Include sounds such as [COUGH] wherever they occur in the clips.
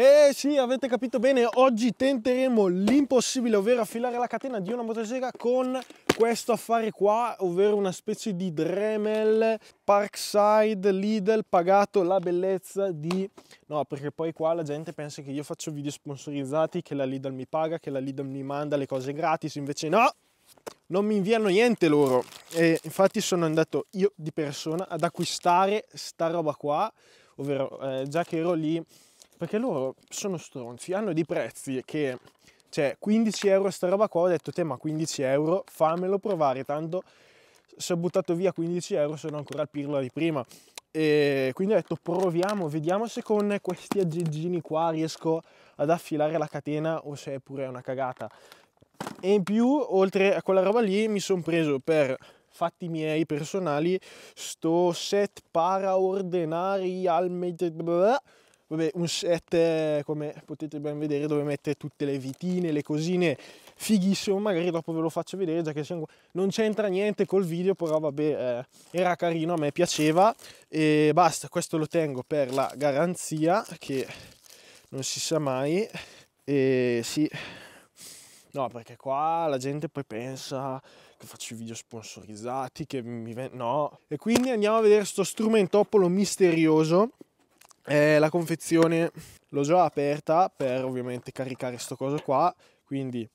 eh sì, avete capito bene, oggi tenteremo l'impossibile, ovvero affilare la catena di una motosega con questo affare qua, ovvero una specie di Dremel Parkside Lidl pagato la bellezza di... No, perché poi qua la gente pensa che io faccio video sponsorizzati, che la Lidl mi paga, che la Lidl mi manda le cose gratis, invece no! non mi inviano niente loro e infatti sono andato io di persona ad acquistare sta roba qua ovvero eh, già che ero lì perché loro sono stronzi, hanno dei prezzi che... Cioè, 15 euro sta roba qua, ho detto te ma 15 euro, fammelo provare, tanto se ho buttato via 15 euro sono ancora al pirlo di prima. E quindi ho detto proviamo, vediamo se con questi aggeggini qua riesco ad affilare la catena o se è pure una cagata. E in più, oltre a quella roba lì, mi sono preso per fatti miei personali sto set paraordinari al... Vabbè, un set, eh, come potete ben vedere, dove mette tutte le vitine, le cosine, fighissimo, magari dopo ve lo faccio vedere, già che non c'entra niente col video, però vabbè, eh, era carino, a me piaceva, e basta, questo lo tengo per la garanzia, che non si sa mai, e sì... No, perché qua la gente poi pensa che faccio i video sponsorizzati, che mi... no. E quindi andiamo a vedere questo strumentoppolo misterioso eh, la confezione l'ho già aperta per ovviamente caricare questo coso qua, quindi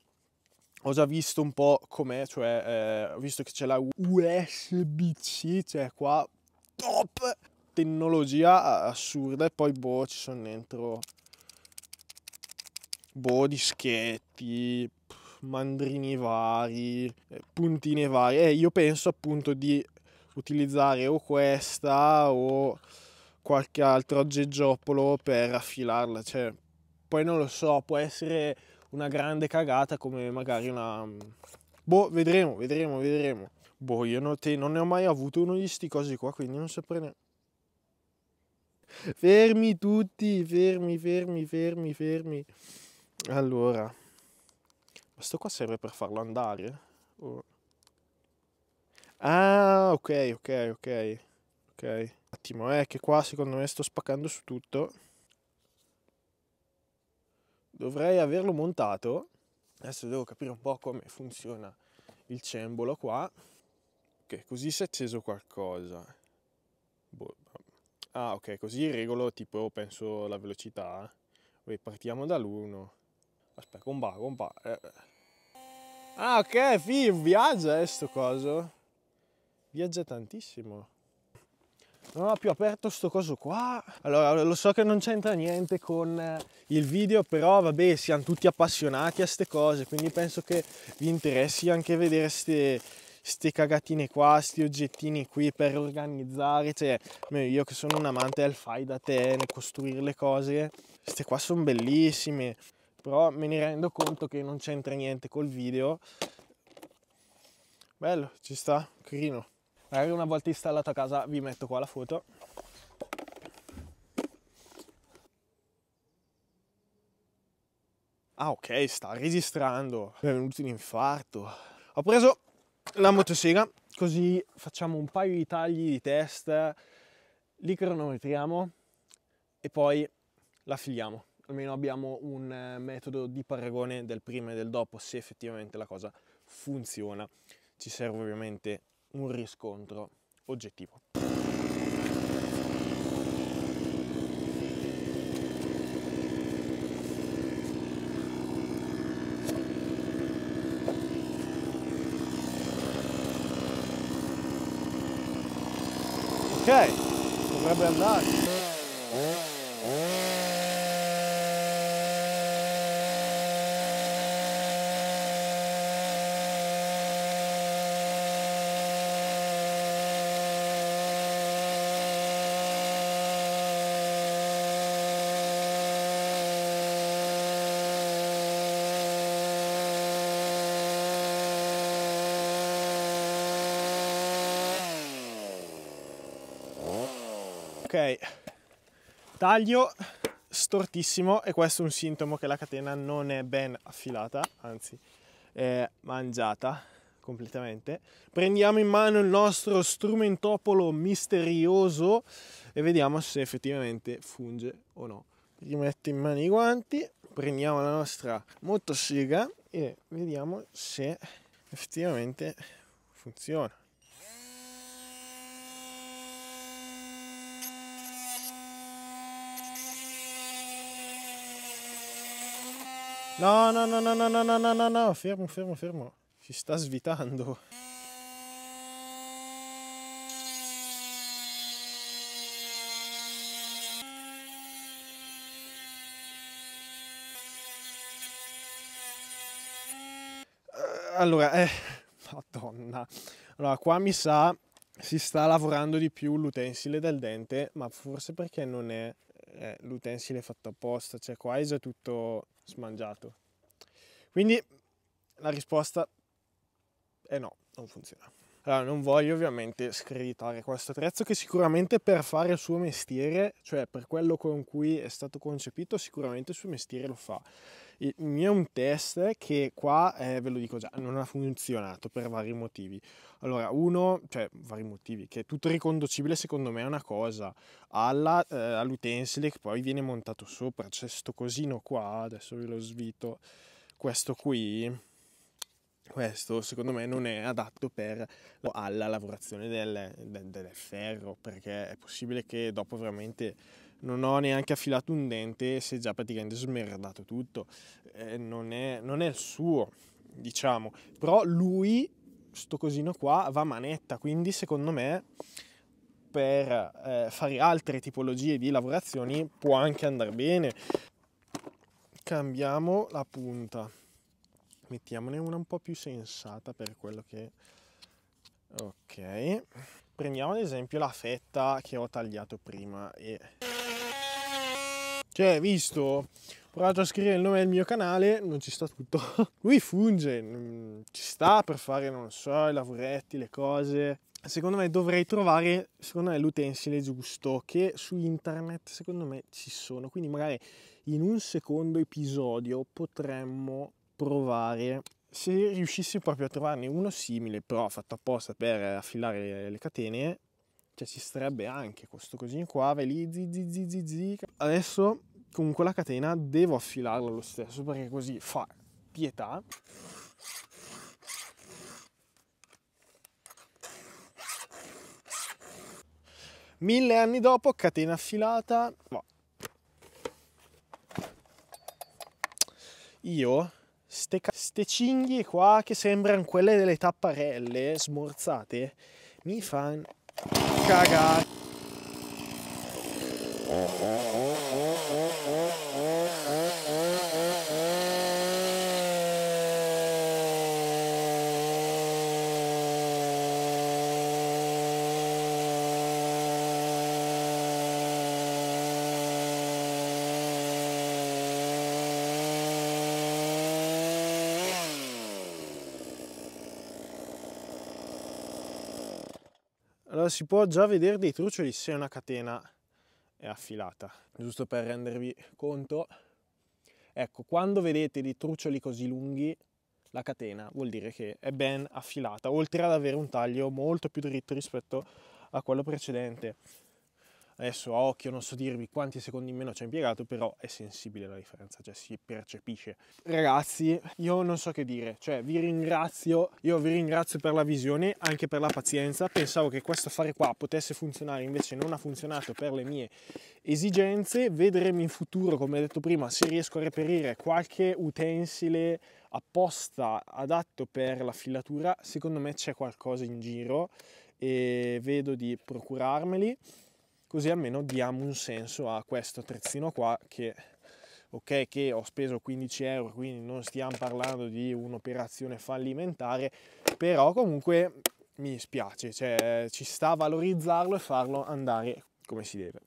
ho già visto un po' com'è, cioè eh, ho visto che c'è la USB-C, cioè qua top tecnologia assurda e poi boh ci sono dentro boh dischetti mandrini vari eh, puntine varie e eh, io penso appunto di utilizzare o questa o qualche altro aggeggiopolo per affilarla. Cioè, poi non lo so, può essere una grande cagata come magari una... Mm, boh, vedremo, vedremo, vedremo. Boh, io non, te, non ne ho mai avuto uno di sti cosi qua, quindi non saprei neanche... Fermi tutti, fermi, fermi, fermi, fermi. Allora, questo qua serve per farlo andare? Oh. Ah, ok, ok, ok, ok attimo, eh, che qua secondo me sto spaccando su tutto. Dovrei averlo montato. Adesso devo capire un po' come funziona il cembolo qua. Ok, così si è acceso qualcosa. Boh. boh. Ah, ok, così regolo tipo, penso, la velocità. Beh, partiamo dall'1. Aspetta, comba, comba. Eh. Ah, ok, fi, viaggia eh, coso. Viaggia tantissimo non ho più aperto sto coso qua allora lo so che non c'entra niente con eh, il video però vabbè siamo tutti appassionati a ste cose quindi penso che vi interessi anche vedere queste ste cagatine qua, questi oggettini qui per organizzare, cioè io che sono un amante del fai da te, nel costruire le cose, queste qua sono bellissime, però me ne rendo conto che non c'entra niente col video. Bello, ci sta, carino. Magari una volta installato a casa vi metto qua la foto. Ah ok, sta registrando. Benvenuti in infarto. Ho preso la motosega, così facciamo un paio di tagli di test, li cronometriamo e poi la filiamo. Almeno abbiamo un eh, metodo di paragone del prima e del dopo, se effettivamente la cosa funziona. Ci serve ovviamente un riscontro oggettivo. Ok, dovrebbe andare. ok taglio stortissimo e questo è un sintomo che la catena non è ben affilata anzi è mangiata completamente prendiamo in mano il nostro strumentopolo misterioso e vediamo se effettivamente funge o no rimetto in mano i guanti prendiamo la nostra motosega e vediamo se effettivamente funziona No, no, no, no, no, no, no, no, no, no, fermo, fermo, fermo. Si sta svitando. Eh, allora, eh, madonna. Allora, qua mi sa si sta lavorando di più l'utensile del dente, ma forse perché non è eh, l'utensile fatto apposta, cioè qua è già tutto smangiato. Quindi la risposta è no, non funziona. Allora, non voglio ovviamente screditare questo attrezzo che sicuramente per fare il suo mestiere, cioè per quello con cui è stato concepito, sicuramente il suo mestiere lo fa. Il mio è un test che qua, eh, ve lo dico già, non ha funzionato per vari motivi. Allora, uno, cioè vari motivi, che è tutto riconducibile secondo me a una cosa, alla, eh, all'utensile che poi viene montato sopra. C'è sto cosino qua, adesso ve lo svito, questo qui questo secondo me non è adatto per, alla lavorazione del, del, del ferro perché è possibile che dopo veramente non ho neanche affilato un dente e si è già praticamente smerdato tutto. Eh, non, è, non, è, il suo, diciamo. Però lui, sto cosino qua, va a manetta, quindi secondo me per eh, fare altre tipologie di lavorazioni può anche andare bene. Cambiamo la punta. Mettiamone una un po' più sensata per quello che... Ok. Prendiamo ad esempio la fetta che ho tagliato prima e cioè, visto, ho provato a scrivere il nome del mio canale, non ci sta tutto. [LAUGHS] Lui funge, mm, ci sta per fare, non so, i lavoretti, le cose. Secondo me dovrei trovare, secondo me, l'utensile giusto, che su internet secondo me ci sono. Quindi magari in un secondo episodio potremmo provare se riuscissi proprio a trovarne uno simile, però fatto apposta per affilare le catene, cioè ci starebbe anche questo cosino qua, vai lì, zi, zi, zi, zi, zi. Adesso comunque la catena devo affilarla lo stesso perché così fa pietà. Mille anni dopo, catena affilata. No. Io, ste, ste cinghie qua che sembrano quelle delle tapparelle smorzate, mi fanno Gaga. Allora si può già vedere dei trucioli se una catena è affilata, giusto per rendervi conto. Ecco, quando vedete dei trucioli così lunghi, la catena vuol dire che è ben affilata, oltre ad avere un taglio molto più dritto rispetto a quello precedente. Adesso a occhio non so dirvi quanti secondi in meno ci ha impiegato, però è sensibile la differenza, cioè si percepisce. Ragazzi, io non so che dire, cioè vi ringrazio, io vi ringrazio per la visione, anche per la pazienza. Pensavo che questo fare qua potesse funzionare, invece non ha funzionato per le mie esigenze. Vedremo in futuro, come detto prima, se riesco a reperire qualche utensile apposta adatto per la filatura. Secondo me c'è qualcosa in giro e vedo di procurarmeli così almeno diamo un senso a questo attrezzino qua che ok che ho speso 15 euro quindi non stiamo parlando di un'operazione fallimentare però comunque mi spiace cioè ci sta a valorizzarlo e farlo andare come si deve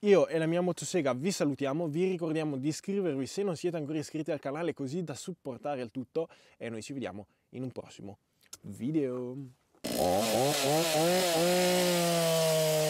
io e la mia motosega vi salutiamo, vi ricordiamo di iscrivervi se non siete ancora iscritti al canale così da supportare il tutto e noi ci vediamo in un prossimo video.